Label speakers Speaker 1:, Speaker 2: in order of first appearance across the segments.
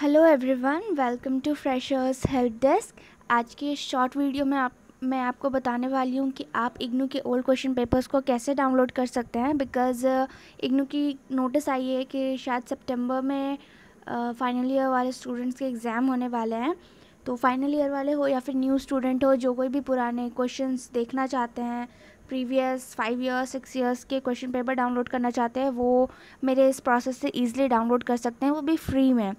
Speaker 1: hello everyone welcome to freshers help desk आज की इस शॉर्ट वीडियो में आप मैं आपको बताने वाली हूँ कि आप इग्नू के ओल्ड क्वेश्चन पेपर्स को कैसे डाउनलोड कर सकते हैं बिकॉज़ इग्नू की नोटिस आई है कि शायद सितंबर में फाइनल ईयर वाले स्टूडेंट्स के एग्ज़ाम होने वाले हैं तो फाइनल ईयर वाले हो या फिर न्यू स्टूडेंट हो जो कोई भी पुराने क्वेश्चन देखना चाहते हैं previous five years six years के क्वेश्चन पेपर डाउनलोड करना चाहते हैं वो मेरे इस प्रोसेस से ईजिली डाउनलोड कर सकते हैं वो भी फ्री में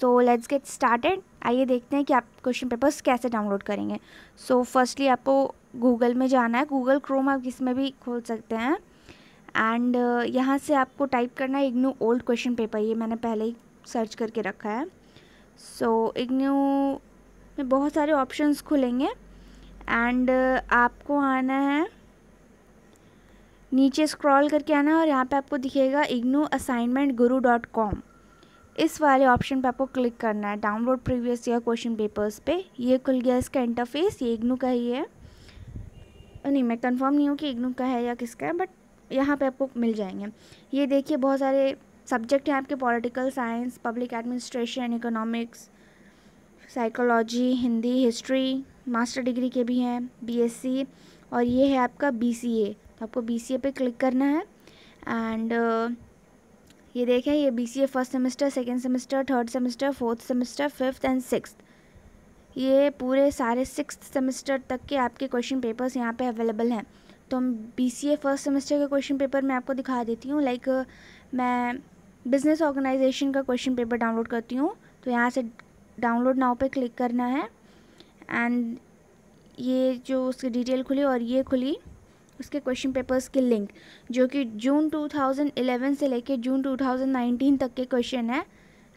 Speaker 1: सो लेट्स गेट स्टार्टेड आइए देखते हैं कि आप क्वेश्चन पेपर्स कैसे डाउनलोड करेंगे सो so, फर्स्टली आपको गूगल में जाना है गूगल क्रोम आप इसमें भी खोल सकते हैं एंड uh, यहाँ से आपको टाइप करना है इग्नू ओल्ड क्वेश्चन पेपर ये मैंने पहले ही सर्च करके रखा है सो so, इग्नू में बहुत सारे ऑप्शंस खुलेंगे एंड uh, आपको आना है नीचे स्क्रॉल करके आना है और यहाँ पे आपको दिखेगा IGNOU assignment guru dot com इस वाले ऑप्शन पे आपको क्लिक करना है download previous year question papers पे ये खुल गया इसका इंटरफेस ये इग्नू का ही है नहीं मैं कंफर्म नहीं हूँ कि इग्नू का है या किसका है बट यहाँ पे आपको मिल जाएंगे ये देखिए बहुत सारे सब्जेक्ट हैं आपके political science public administration economics psychology Hindi history master degree के भी हैं बी और ये है आपका बी तो आपको बी पे क्लिक करना है एंड ये देखें ये B C A first semester second semester third semester fourth semester fifth and six ये पूरे सारे सिक्स सेमेस्टर तक के आपके क्वेश्चन पेपर्स यहाँ पे अवेलेबल हैं तो हम B C A first semester के क्वेश्चन पेपर मैं आपको दिखा देती हूँ लाइक मैं बिज़नेस ऑर्गेनाइजेशन का क्वेश्चन पेपर डाउनलोड करती हूँ तो यहाँ से डाउनलोड नाव पे क्लिक करना है एंड ये जो उसकी डिटेल खुली और ये खुली उसके क्वेश्चन पेपर्स की लिंक जो कि जून 2011 से लेके जून 2019 तक के क्वेश्चन है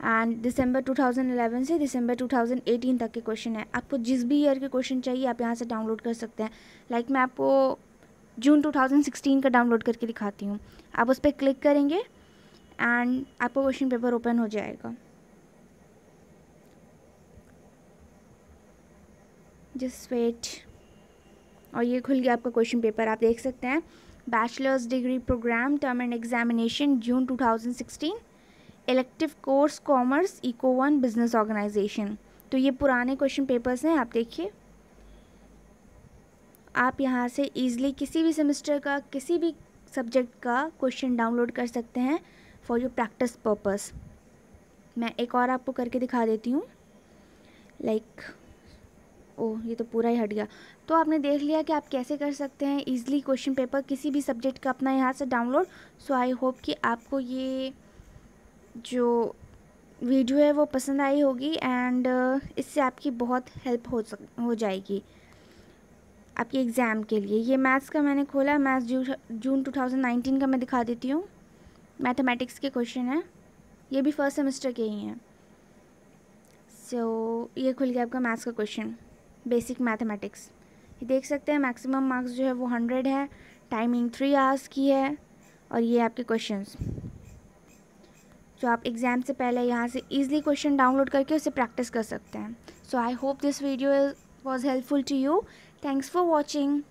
Speaker 1: एंड दिसंबर 2011 से दिसंबर 2018 तक के क्वेश्चन है आपको जिस भी ईयर के क्वेश्चन चाहिए आप यहाँ से डाउनलोड कर सकते हैं लाइक like मैं आपको जून 2016 का डाउनलोड करके दिखाती हूँ आप उस पर क्लिक करेंगे एंड आपको क्वेश्चन पेपर ओपन हो जाएगा जस्ट वेट और ये खुल गया आपका क्वेश्चन पेपर आप देख सकते हैं bachelors degree programme term end examination June 2016 elective course commerce eco one business organisation तो ये पुराने क्वेश्चन पेपर्स हैं आप देखिए आप यहाँ से ईज़िली किसी भी सेमेस्टर का किसी भी सब्जेक्ट का क्वेश्चन डाउनलोड कर सकते हैं फॉर योर प्रैक्टिस पर्पज़ मैं एक और आपको करके दिखा देती हूँ लाइक like, ओह ये तो पूरा ही हट गया तो आपने देख लिया कि आप कैसे कर सकते हैं ईजिली क्वेश्चन पेपर किसी भी सब्जेक्ट का अपना यहाँ से डाउनलोड सो आई होप कि आपको ये जो वीडियो है वो पसंद आई होगी एंड uh, इससे आपकी बहुत हेल्प हो सक हो जाएगी आपके एग्ज़ाम के लिए ये मैथ्स का मैंने खोला मैथ्स जू जून 2019 का मैं दिखा देती हूँ मैथमेटिक्स के क्वेश्चन हैं ये भी फर्स्ट सेमेस्टर के ही हैं सो so, ये खुल गया आपका मैथ्स का क्वेश्चन बेसिक मैथमेटिक्स ये देख सकते हैं मैक्सिमम मार्क्स जो है वो हंड्रेड है टाइमिंग थ्री आवर्स की है और ये आपके क्वेश्चंस जो आप एग्ज़ाम से पहले यहाँ से ईजिली क्वेश्चन डाउनलोड करके उसे प्रैक्टिस कर सकते हैं so I hope this video was helpful to you thanks for watching